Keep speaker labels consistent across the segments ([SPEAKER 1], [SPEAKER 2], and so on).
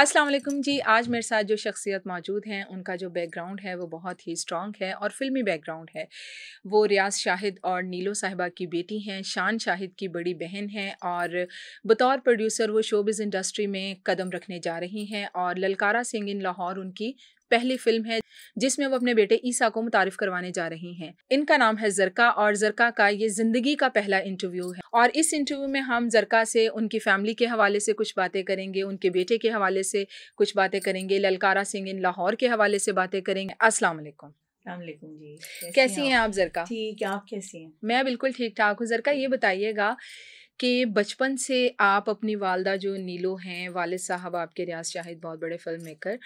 [SPEAKER 1] अस्सलाम वालेकुम जी आज मेरे साथ जो शख्सियत मौजूद हैं उनका जो बैकग्राउंड है वो बहुत ही स्ट्रॉन्ग है और फिल्मी बैकग्राउंड है वो रियाज शाहिद और नीलो साहिबा की बेटी हैं शान शाहिद की बड़ी बहन हैं और बतौर प्रोड्यूसर वो शोबिज़ इंडस्ट्री में कदम रखने जा रही हैं और ललकारा सिंह इन लाहौर उनकी पहली फिल्म है जिसमें वो अपने बेटे ईसा को मुतारफ करवाने जा रही हैं इनका नाम है जरका और जरका का ये जिंदगी का पहला इंटरव्यू है और इस इंटरव्यू में हम जरका से उनकी फैमिली के हवाले से कुछ बातें करेंगे उनके बेटे के हवाले से कुछ बातें करेंगे ललकारा सिंह इन लाहौर के हवाले से बातें करेंगे अस्सलाम
[SPEAKER 2] वालेकुम जी कैसी, कैसी
[SPEAKER 1] हैं आप जरका ठीक है आप कैसी हैं मैं बिल्कुल ठीक ठाक हूँ जरका ये बताइएगा कि बचपन से आप अपनी वालदा जो नीलो हैं वालिद साहब आपके रियाज शाहिद बहुत बड़े फिल्म मेकर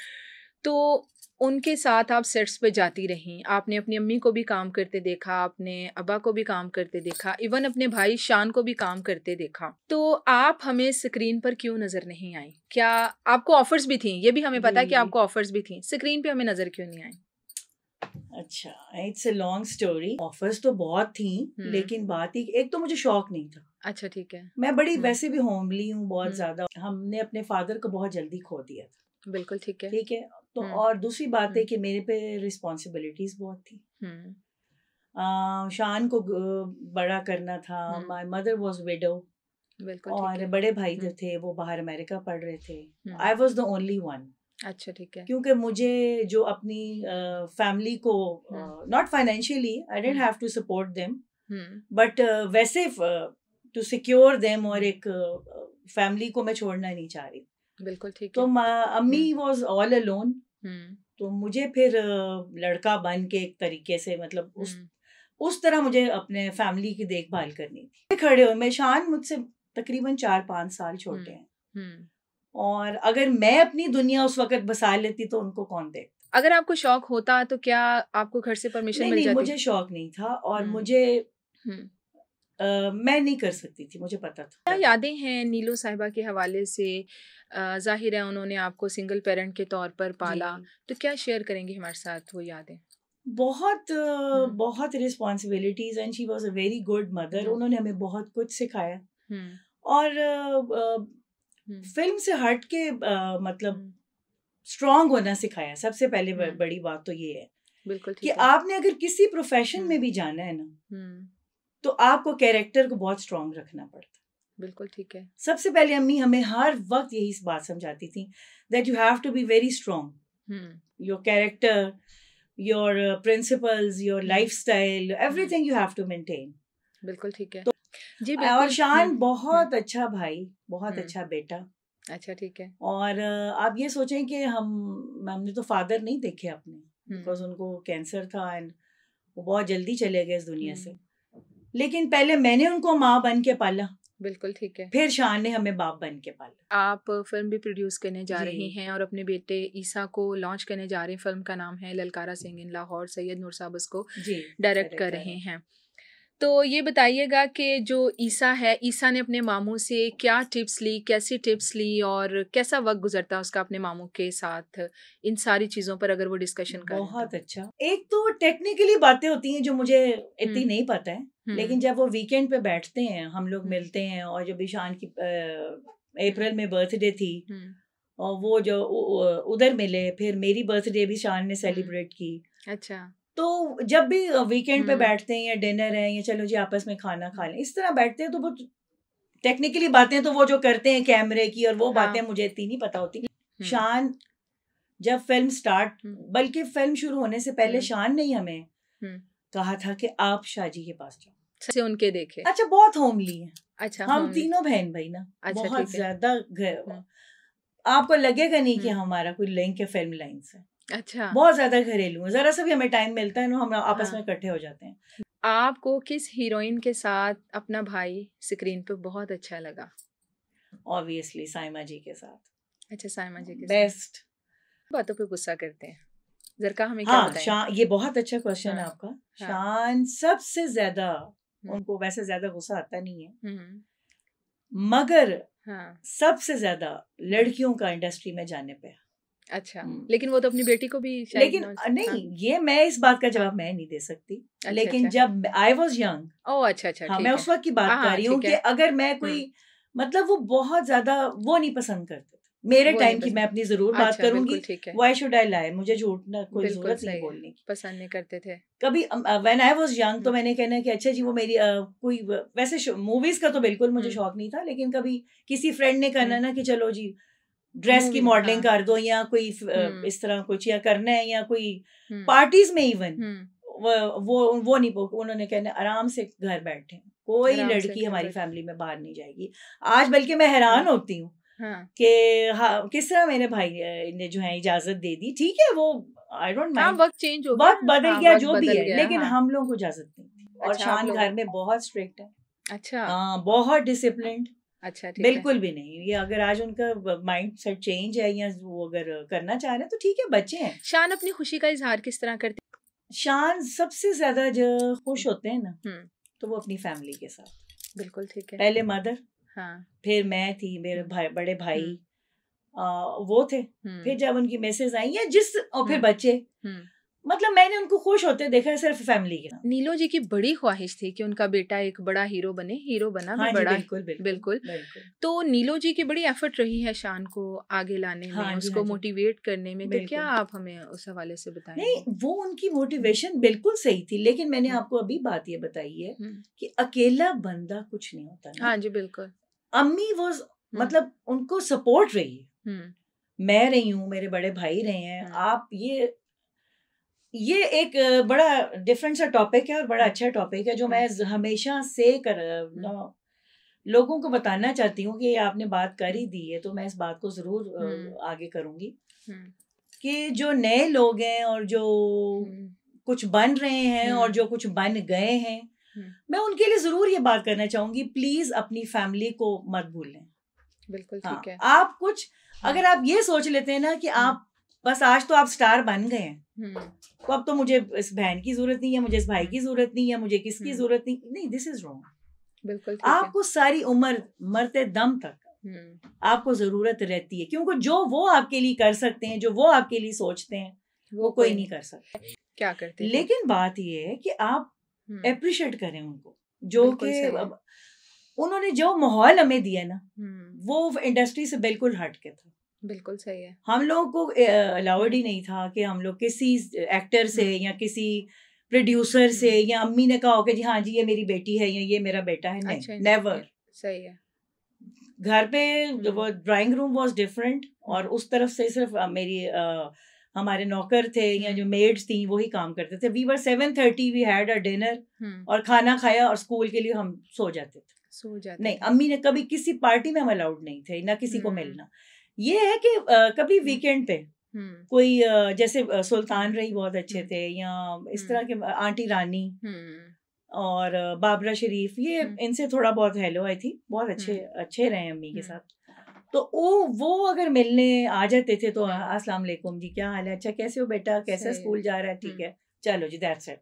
[SPEAKER 1] तो उनके साथ आप सेट्स पे जाती रहीं आपने अपनी अम्मी को भी काम करते देखा आपने अबा को भी काम करते देखा इवन अपने भाई शान को भी काम करते देखा तो आप हमें स्क्रीन पर क्यों नज़र नहीं आई क्या आपको ऑफर्स भी थी ये भी हमें पता है कि आपको ऑफर्स भी थी स्क्रीन पे हमें नज़र क्यों नहीं आई
[SPEAKER 2] अच्छा it's a long story offers तो बहुत थी लेकिन बात ही एक तो मुझे शौक नहीं था अच्छा ठीक है मैं बड़ी वैसे भी होमली हूँ बहुत ज्यादा हमने अपने फादर को बहुत जल्दी खो दिया था बिल्कुल ठीक है ठीक है तो हम्म। और दूसरी बात है हम्म। कि मेरे पे रिस्पॉन्सिबिलिटीज बहुत थी
[SPEAKER 1] आ,
[SPEAKER 2] हम्म। शान को बड़ा करना था माई मदर वॉज विडो और बड़े भाई जो थे वो बाहर अमेरिका पढ़ रहे थे I was the only one अच्छा ठीक है क्योंकि मुझे जो अपनी फैमिली को not financially I didn't have to support them but वैसे टू सिक्योर देम और एक फैमिली को मैं छोड़ना नहीं चाह रही बिल्कुल ठीक तो अम्मी वॉज ऑल अलोन हम्म। तो मुझे फिर लड़का बन के एक तरीके से मतलब उस हम्म। उस तरह मुझे अपने फैमिली की देखभाल करनी थी खड़े हो मैं शान मुझसे तकरीबन चार पांच साल छोटे हम्म, हैं और अगर मैं अपनी दुनिया उस वक्त बसा लेती तो उनको कौन देख अगर आपको शौक होता तो क्या आपको घर से परमिशन मिल जाती मुझे शौक नहीं था और मुझे मैं नहीं कर सकती थी मुझे पता था
[SPEAKER 1] क्या यादें हैं नीलू साहिबा के हवाले से जाहिर है उन्होंने आपको सिंगल पेरेंट के तौर पर पाला तो क्या शेयर करेंगे हमारे साथ वो यादें
[SPEAKER 2] बहुत बहुत responsibilities and she was a very good mother उन्होंने हमें बहुत कुछ सिखाया और फिल्म से हट के मतलब स्ट्रांग होना सिखाया सबसे पहले बड़ी बात तो ये है बिल्कुल कि आपने अगर किसी प्रोफेशन में भी जाना है ना तो आपको कैरेक्टर को बहुत स्ट्रांग रखना पड़ता
[SPEAKER 1] बिल्कुल ठीक है
[SPEAKER 2] सबसे पहले अम्मी हमें हर वक्त यही बात समझाती थी that you have to be very strong your character your principles your life style everything you have to maintain बिल्कुल ठीक है तो जी और शान हम्म। बहुत हम्म। अच्छा भाई बहुत हम्म। अच्छा बेटा अच्छा ठीक है और आप ये सोचें कि हम हमने तो फादर नहीं देखे अपने बिकॉज उनको कैंसर था एंड वो बहुत जल्दी चले गए इस दुनिया से लेकिन पहले मैंने उनको माँ बन के पाला बिल्कुल ठीक है फिर शान ने हमें बाप बन के पाला आप फिल्म भी प्रोड्यूस करने जा रही
[SPEAKER 1] हैं और अपने बेटे ईसा को लॉन्च करने जा रहे हैं फिल्म का नाम है ललकारा सिंह इन लाहौर सैयद नूर साहब उसको डायरेक्ट कर रहे हैं तो ये बताइएगा कि जो ईसा है ईसा ने अपने मामू से क्या टिप्स ली कैसी टिप्स ली और कैसा वक्त गुजरता उसका अपने मामू के साथ इन सारी चीज़ों पर अगर वो डिस्कशन कर तो। बहुत अच्छा एक तो
[SPEAKER 2] टेक्निकली बातें होती हैं जो मुझे इतनी हम्म। नहीं पता है हम्म। लेकिन जब वो वीकेंड पे बैठते हैं हम लोग हम्म। मिलते हैं और जब ईशान की अप्रैल में बर्थडे थी और वो जो उधर मिले फिर मेरी बर्थडे भी शान ने सेलिब्रेट की अच्छा तो जब भी वीकेंड पे हम्म। बैठते हैं या डिनर है या चलो जी आपस में खाना खा लें इस तरह बैठते हैं तो वो टेक्निकली बातें तो वो जो करते हैं कैमरे की और वो हाँ। बातें मुझे इतनी नहीं पता होती हम्म। शान जब फिल्म हम्म। स्टार्ट बल्कि फिल्म शुरू होने से पहले शान ने ही हमें कहा था कि आप शाहजी के पास जाओ से उनके देखे अच्छा बहुत होमली है अच्छा हम तीनों बहन भाई ना अच्छा, बहुत ज्यादा आपको लगेगा नहीं कि हमारा कोई लिंक है फिल्म लाइन से
[SPEAKER 1] अच्छा बहुत
[SPEAKER 2] ज्यादा घरेलू है जरा सा भी हमें टाइम मिलता है ना हम आपस हाँ. में इकट्ठे हो जाते हैं
[SPEAKER 1] आपको किस हीरोइन के साथ अपना भाई स्क्रीन पे बहुत अच्छा लगा
[SPEAKER 2] ऑब्वियसली साइमा जी के साथ अच्छा साइमा जी के बेस्ट बातों पे गुस्सा करते हैं जरका हमें हाँ, क्या हाँ, ये बहुत अच्छा क्वेश्चन हाँ, है आपका हाँ, शान सबसे ज्यादा हम्म। उनको वैसे ज्यादा गुस्सा आता नहीं है हम्म। मगर हाँ, सबसे ज्यादा लड़कियों का इंडस्ट्री में जाने पे अच्छा हम्म।
[SPEAKER 1] लेकिन वो तो अपनी बेटी को भी लेकिन नहीं हाँ।
[SPEAKER 2] ये मैं इस बात का जवाब मैं नहीं दे सकती अच्छा, लेकिन अच्छा। जब आई वॉज यंग
[SPEAKER 1] अच्छा अच्छा हाँ, मैं उस वक्त
[SPEAKER 2] की बात हाँ, कर हाँ, रही हूँ कि अगर मैं हम्म। कोई मतलब वो बहुत ज्यादा वो नहीं पसंद करते मेरे टाइम की मैं अपनी जरूर अच्छा, बात करूंगी वाई शुड आई लाई मुझे झूठ ना कोई जरूरत नहीं बोलने की पसंद नहीं करते थे कभी व्हेन आई वाज यंग तो हम्म। मैंने कहना कि अच्छा जी वो मेरी uh, कोई वैसे मूवीज का तो बिल्कुल मुझे शौक नहीं था लेकिन कभी किसी फ्रेंड ने कहना ना कि चलो जी ड्रेस की हम्म, मॉडलिंग हाँ। कर दो या कोई हम्म। इस तरह कुछ या करना है या कोई हम्म। पार्टीज में इवन वो वो नहीं उन्होंने कहना आराम से घर बैठे कोई लड़की हमारी फैमिली में बाहर नहीं जाएगी आज बल्कि मैं हैरान होती हूँ हाँ। कि हाँ, किस तरह मेरे भाई ने जो है इजाजत दे दी ठीक है वो आई डोंट माइंड वक्त चेंज हो वक्त बदल हाँ, गया जो भी है लेकिन हाँ। हम लोगों को इजाजत नहीं थी और अच्छा, शान घर में बहुत स्ट्रिक्ट है अच्छा हाँ, बहुत डिसिप्लिन अच्छा बिल्कुल भी नहीं ये अगर आज उनका माइंड सेट चेंज है या वो अगर करना चाह रहे हैं तो ठीक है बच्चे हैं शान अपनी खुशी का इजहार किस तरह करते शान सबसे ज्यादा जो खुश हम्म। होते हैं ना हम्म। तो वो अपनी फैमिली के साथ बिल्कुल ठीक है पहले मदर हाँ फिर मैं थी मेरे हम्म। भाई बड़े भाई आ, वो थे फिर जब उनकी मैसेज आई या जिस और फिर बच्चे मतलब मैंने उनको खुश होते देखा है सिर्फ फैमिली के
[SPEAKER 1] नीलो जी की बड़ी ख्वाहिश थी कि उनका बेटा एक बड़ा हीरो बने हीरो बना हाँ भी बड़ा बिल्कुल, बिल्कुल, बिल्कुल बिल्कुल तो नीलो जी की बड़ी एफर्ट रही है शान को आगे लाने हाँ, में उसको हाँ,
[SPEAKER 2] मोटिवेट करने में तो क्या
[SPEAKER 1] आप हमें उस हवाले से बताए नहीं
[SPEAKER 2] वो उनकी मोटिवेशन बिल्कुल सही थी लेकिन मैंने हम्म। आपको अभी बात ये बताई है हम्म। की अकेला बंदा कुछ नहीं होता हाँ जी बिल्कुल अम्मी वो हम्म। मतलब उनको सपोर्ट रही है मैं रही हूँ मेरे बड़े भाई रहे हैं आप ये ये एक बड़ा डिफरेंट सा टॉपिक है और बड़ा अच्छा टॉपिक है जो हाँ। मैं हमेशा से कर हम्म। लोगों को बताना चाहती हूँ कि आपने बात कर ही दी है तो मैं इस बात को ज़रूर हम्म। आगे करूंगी हम्म। कि जो नए लोग हैं और जो कुछ बन रहे हैं और जो कुछ बन गए हैं मैं उनके लिए ज़रूर ये बात करना चाहूंगी प्लीज़ अपनी फैमिली को मत भूलें
[SPEAKER 1] बिल्कुल हाँ, ठीक हाँ, है
[SPEAKER 2] आप कुछ हाँ। अगर आप ये सोच लेते हैं ना कि आप बस आज तो आप स्टार बन गए हैं हम्म। तो अब तो मुझे इस बहन की जरूरत नहीं है मुझे इस भाई हम्म। की जरूरत नहीं है मुझे किसकी हम्म। जरूरत नहीं नहीं दिस इज रॉन्ग बिल्कुल आपको सारी उम्र मरते दम तक आपको जरूरत रहती है क्योंकि जो वो आपके लिए कर सकते हैं जो वो आपके लिए सोचते हैं वो, वो कोई नहीं कर सकता क्या करते हैं लेकिन बात यह है कि आप अप्रिशिएट करें उनको जो कि उन्होंने जो माहौल हमें दिया ना वो इंडस्ट्री से बिल्कुल हट के था बिल्कुल सही है हम लोगों को अलाउड ही नहीं था कि हम लोग किसी एक्टर से हम्म। या किसी प्रोड्यूसर से हम्म। या अम्मी ने कहा कि जी हाँ जी ये मेरी बेटी है या ये मेरा बेटा है नहीं अच्छा, नेवर अच्छा, सही है घर पे वो ड्राइंग रूम वाज डिफरेंट और उस तरफ से सिर्फ मेरी आ, हमारे नौकर थे या जो मेड्स हम्म। थी वही काम करते थे we were seven thirty we had a dinner और खाना खाया और स्कूल के लिए हम सो जाते थे सो जाते नहीं अम्मी ने कभी किसी पार्टी में हम अलाउड नहीं थे ना किसी को मिलना ये है कि कभी वीकेंड हम्म। पे हम्म। कोई जैसे सुल्तान रही बहुत अच्छे हम्म। थे या इस तरह के आंटी रानी और बाबरा शरीफ ये इनसे थोड़ा बहुत हेलो आई थी बहुत अच्छे अच्छे रहे अम्मी के साथ तो वो वो अगर मिलने आ जाते थे तो हाँ, अस्सलाम जी क्या हाल है अच्छा कैसे हो बेटा कैसा स्कूल जा रहा है ठीक है चलो जी दैट्स इट